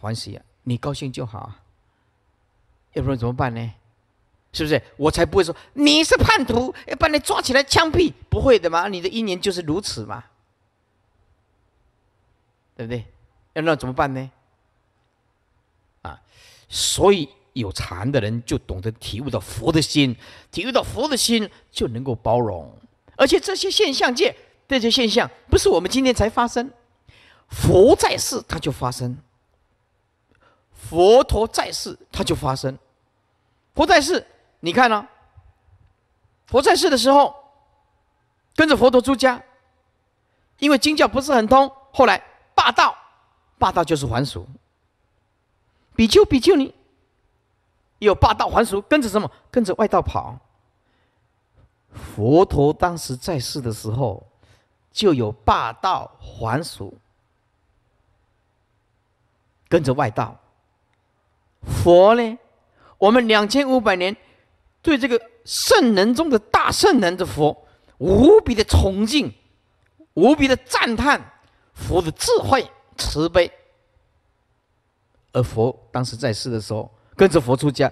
欢喜啊！你高兴就好啊。要不然怎么办呢？是不是？我才不会说你是叛徒，要把你抓起来枪毙，不会的嘛。你的意缘就是如此嘛，对不对？要那怎么办呢？啊！所以有禅的人就懂得体悟到佛的心，体悟到佛的心就能够包容。而且这些现象界，这些现象不是我们今天才发生，佛在世它就发生。佛陀在世，他就发生。佛在世，你看呢？佛在世的时候，跟着佛陀出家，因为经教不是很通。后来霸道，霸道就是还俗。比丘、比丘尼有霸道还俗，跟着什么？跟着外道跑。佛陀当时在世的时候，就有霸道还俗，跟着外道。佛呢？我们两千五百年，对这个圣人中的大圣人的佛，无比的崇敬，无比的赞叹佛的智慧、慈悲。而佛当时在世的时候，跟着佛出家，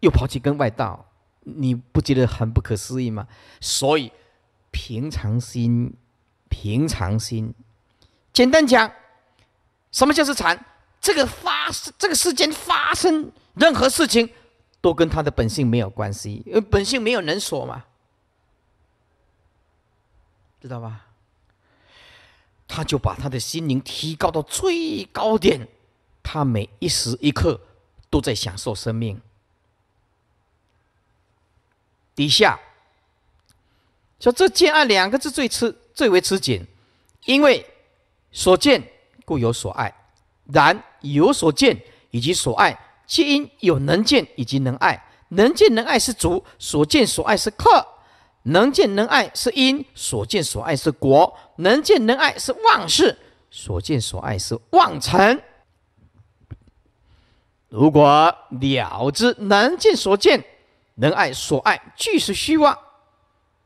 又跑去跟外道，你不觉得很不可思议吗？所以，平常心，平常心。简单讲，什么就是禅？这个发生，这个世间发生任何事情，都跟他的本性没有关系，因为本性没有能所嘛，知道吧？他就把他的心灵提高到最高点，他每一时一刻都在享受生命。底下，说这见爱两个字最吃，最为吃紧，因为所见故有所爱，然。有所见以及所爱，皆因有能见以及能爱。能见能爱是主，所见所爱是客；能见能爱是因，所见所爱是果；能见能爱是万事，所见所爱是望尘。如果了知能见所见，能爱所爱，俱是虚妄，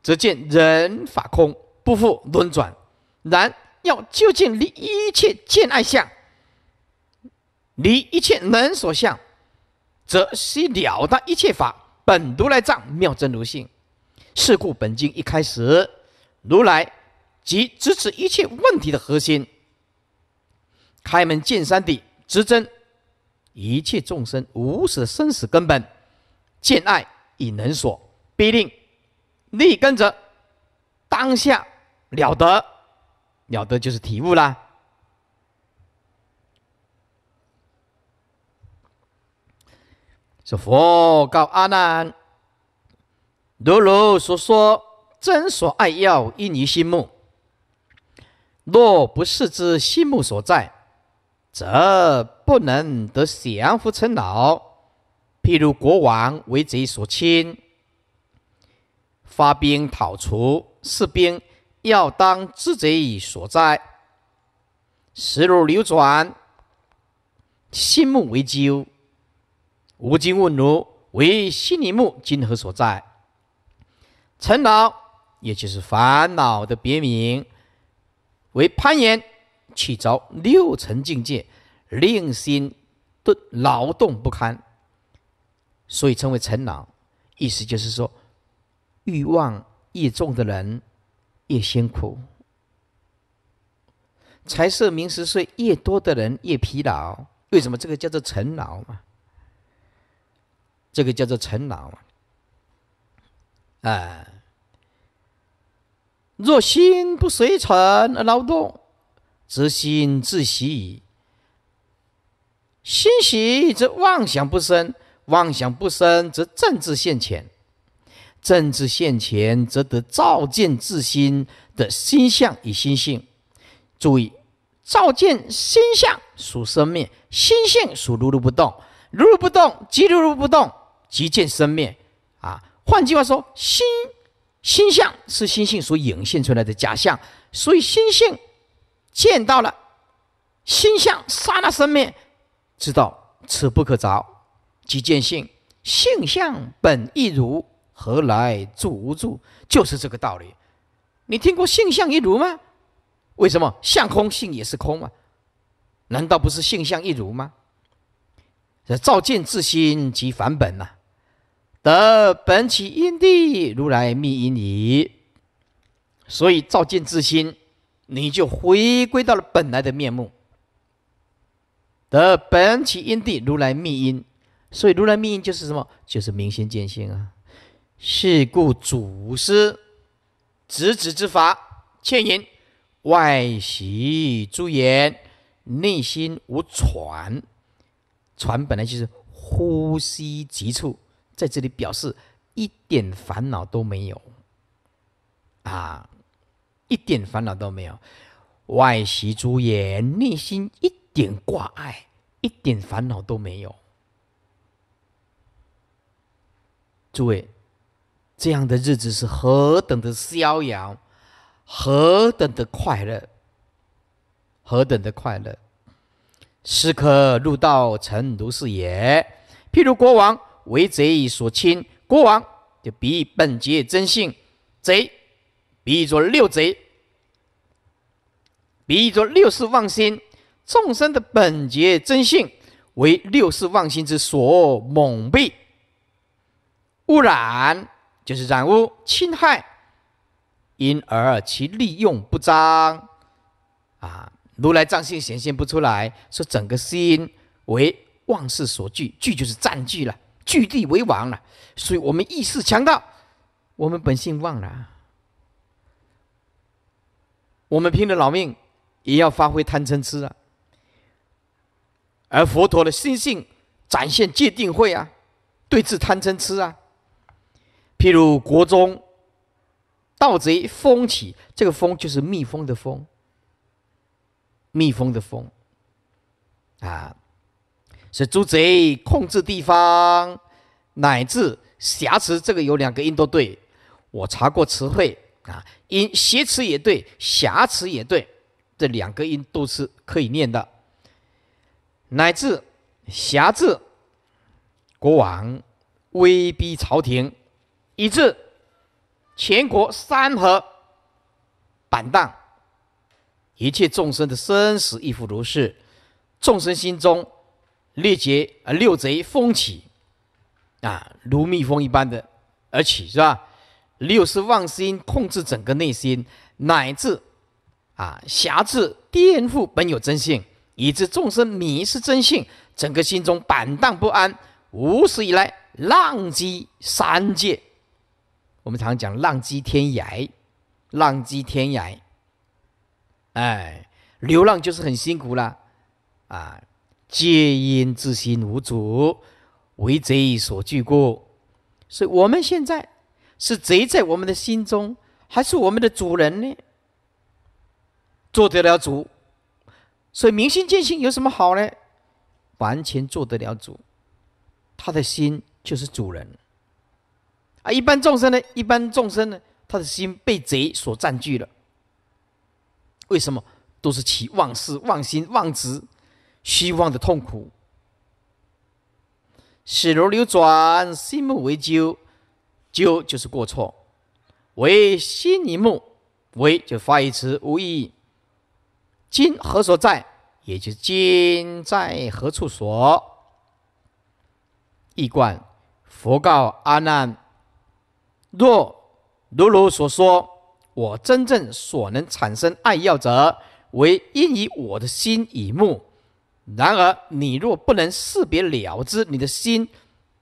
则见人法空，不复轮转。然要究竟离一切见爱相。离一切能所相，则悉了达一切法本如来藏妙真如性。是故本经一开始，如来即直指一切问题的核心，开门见山地直争一切众生无始生死根本，见爱以能所，必定内根者当下了得了得就是体悟啦。是佛告阿难：“如如所说，真所爱要因于心目。若不是之心目所在，则不能得降服成老。譬如国王为贼所侵，发兵讨除，士兵要当知贼所在，时如流转，心目为鸠。”吾今问奴：“为心里木今何所在？”尘劳，也就是烦恼的别名，为攀岩，去着六层境界，令心顿劳动不堪，所以称为尘劳。意思就是说，欲望越重的人越辛苦，财色名食睡越多的人越疲劳。为什么这个叫做尘劳嘛？这个叫做成劳，哎，若心不随尘而劳动，则心自喜；心喜则妄想不生，妄想不生则政治现前，政治现前则得照见自心的心相与心性。注意，照见心相属生命，心性属如如不动，如如不动即如如不动。即见生灭啊，换句话说，心心相是心性所涌现出来的假象，所以心性见到了心相刹那生灭，知道此不可着，即见性，性相本一如，何来住无住？就是这个道理。你听过性相一如吗？为什么相空，性也是空啊？难道不是性相一如吗？这照见自心即凡本呐。得本起因地如来密因你，所以照见自心，你就回归到了本来的面目。得本起因地如来密因，所以如来密因就是什么？就是明心见性啊！是故祖师直指之法，劝言外习诸言，内心无喘。喘本来就是呼吸急促。在这里表示，一点烦恼都没有，啊，一点烦恼都没有，外喜诸炎，内心一点挂碍，一点烦恼都没有。诸位，这样的日子是何等的逍遥，何等的快乐，何等的快乐！是可入道成如是也。譬如国王。为贼所侵，国王就比喻本节真性，贼比喻作六贼，比喻作六世妄心，众生的本节真性为六世妄心之所蒙蔽、污染，就是染污、侵害，因而其利用不彰。啊，如来藏性显现不出来，说整个心为妄事所聚，聚就是占据了。据地为王了，所以我们意识强大，我们本性旺了，我们拼了老命，也要发挥贪嗔痴啊。而佛陀的心性展现戒定慧啊，对治贪嗔痴啊。譬如国中，盗贼蜂起，这个蜂就是蜜蜂的蜂，蜜蜂的蜂，啊。是诸贼控制地方，乃至挟持这个有两个音都对，我查过词汇啊，音挟持也对，挟持也对，这两个音都是可以念的。乃至挟制国王威逼朝廷，以致全国山河板荡，一切众生的生死亦复如是，众生心中。劣劫啊，六贼风起啊，如蜜蜂一般的而起是吧？六是妄心控制整个内心，乃至啊，瑕疵颠覆本有真性，以致众生迷失真性，整个心中板荡不安。无始以来，浪迹三界，我们常讲浪迹天涯，浪迹天涯，哎，流浪就是很辛苦了啊。皆因之心无主，为贼所惧故。所以，我们现在是贼在我们的心中，还是我们的主人呢？做得了主。所以，明心见性有什么好呢？完全做得了主，他的心就是主人。啊，一般众生呢？一般众生呢？他的心被贼所占据了。为什么？都是起妄事、妄心、妄执。希望的痛苦，喜如流转，心目为咎，咎就是过错。为心一目，为就发一词，无意义。今何所在？也就今在何处所？一贯佛告阿难：若如如所说，我真正所能产生爱药者，为因以我的心以目然而，你若不能事别了之，你的心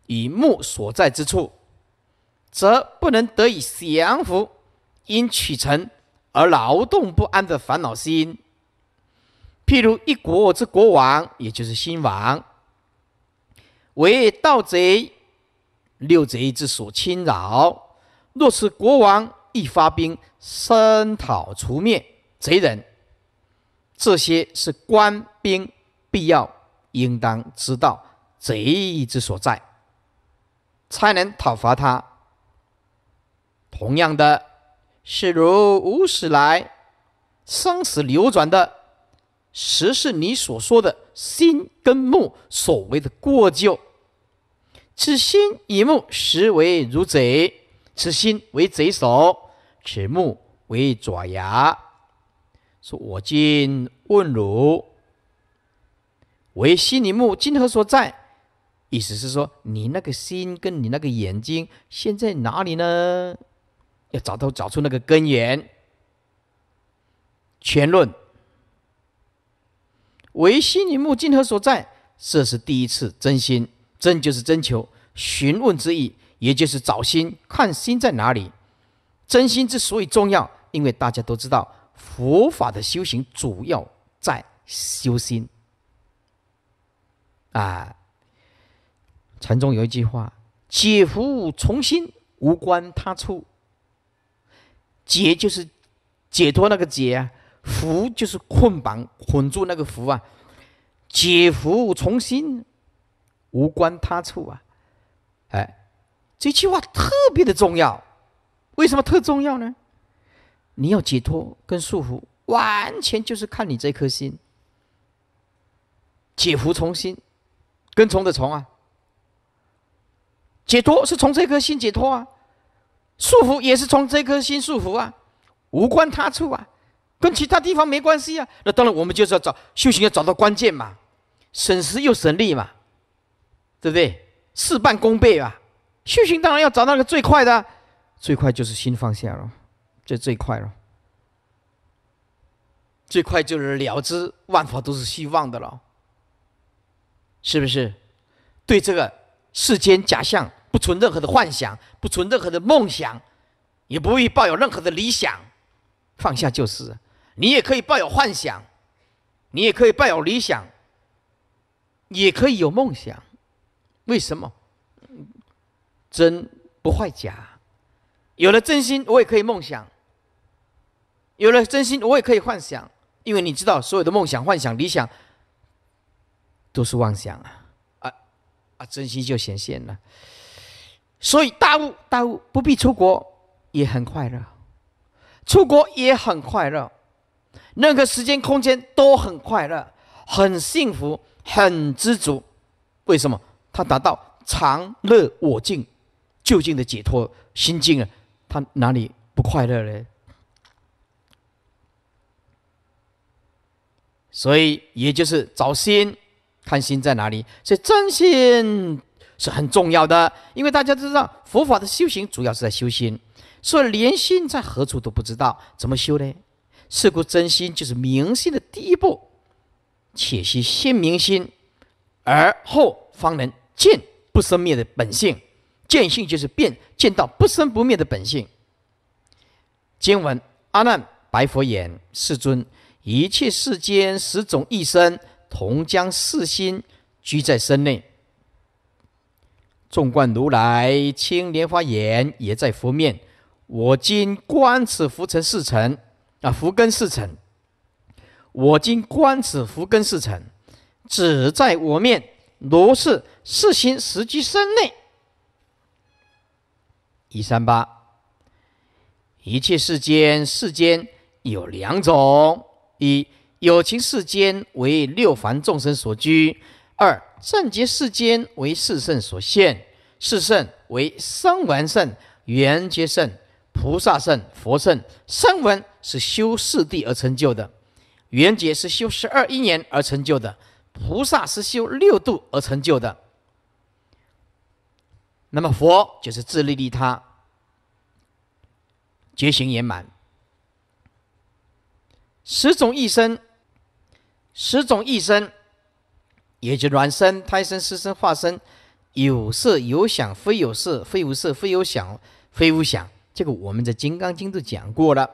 与目所在之处，则不能得以降服因取成而劳动不安的烦恼心，譬如一国之国王，也就是新王，为盗贼六贼之所侵扰。若是国王一发兵声讨，除灭贼人，这些是官兵。必要应当知道贼之所在，才能讨伐他。同样的，是如无始来生死流转的，实是你所说的心跟目所谓的过旧。此心以目实为如贼，此心为贼手，此目为爪牙。说我今问汝。唯心凝目，今何所在？意思是说，你那个心跟你那个眼睛现在哪里呢？要找到、找出那个根源。全论。唯心凝目，今何所在？这是第一次真心，真就是征求、询问之意，也就是找心、看心在哪里。真心之所以重要，因为大家都知道，佛法的修行主要在修心。啊，禅宗有一句话：“解福从心，无关他处。”解就是解脱那个解啊，福就是捆绑捆住那个福啊。解福从心，无关他处啊。哎，这句话特别的重要。为什么特重要呢？你要解脱跟束缚，完全就是看你这颗心。解福从心。跟从的从啊，解脱是从这颗心解脱啊，束缚也是从这颗心束缚啊，无关他处啊，跟其他地方没关系啊。那当然，我们就是要找修行，要找到关键嘛，省时又省力嘛，对不对？事半功倍啊！修行当然要找到个最快的，最快就是心放下了，这最快了。最快就是了知万法都是希望的了。是不是？对这个世间假象不存任何的幻想，不存任何的梦想，也不必抱有任何的理想，放下就是。你也可以抱有幻想，你也可以抱有理想，也可以有梦想。为什么？真不坏假。有了真心，我也可以梦想；有了真心，我也可以幻想。因为你知道，所有的梦想、幻想、理想。都是妄想啊，啊啊，真心就显现了。所以大悟，大悟不必出国也很快乐，出国也很快乐，任何时间空间都很快乐，很幸福，很知足。为什么？他达到常乐我净，究竟的解脱心境了，他哪里不快乐呢？所以也就是早心。看心在哪里？所以真心是很重要的，因为大家知道佛法的修行主要是在修心，所以连心在何处都不知道，怎么修呢？是故真心就是明心的第一步，且须先明心，而后方能见不生灭的本性。见性就是变，见到不生不灭的本性。经文：阿难白佛言：“世尊，一切世间十种异生。”同将四心居在身内，纵观如来青莲花眼也在佛面。我今观此浮尘事尘啊，福根事尘，我今观此福根事尘，只在我面。如是四心实居身内。一三八，一切世间，世间有两种，一。有情世间为六凡众生所居，二圣界世间为四圣所现。四圣为三闻圣、缘觉圣、菩萨圣、佛圣。三闻是修四谛而成就的，缘觉是修十二一年而成就的，菩萨是修六度而成就的。那么佛就是自利利他，觉行圆满，十种一生。十种异生，也就卵生、胎生、湿身、化生，有色、有想、非有色、非无色、非有想、非无想。这个我们在《金刚经》都讲过了。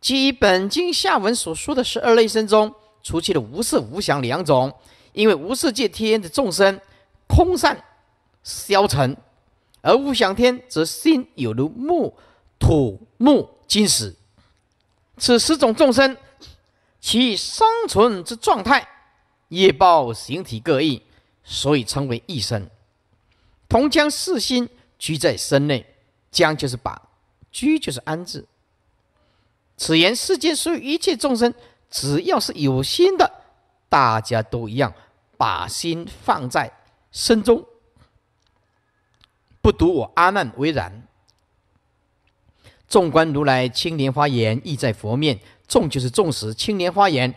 基于本经下文所说的十二类生中，除去的无色无想两种，因为无色界天的众生空散消沉，而无想天则心有如木、土、木、金、石。此十种众生。其生存之状态，业报形体各异，所以称为一生。同将四心居在身内，将就是把，居就是安置。此言世间所有一切众生，只要是有心的，大家都一样，把心放在身中，不独我阿难为然。纵观如来青莲花言，意在佛面。众就是众时，青莲花言。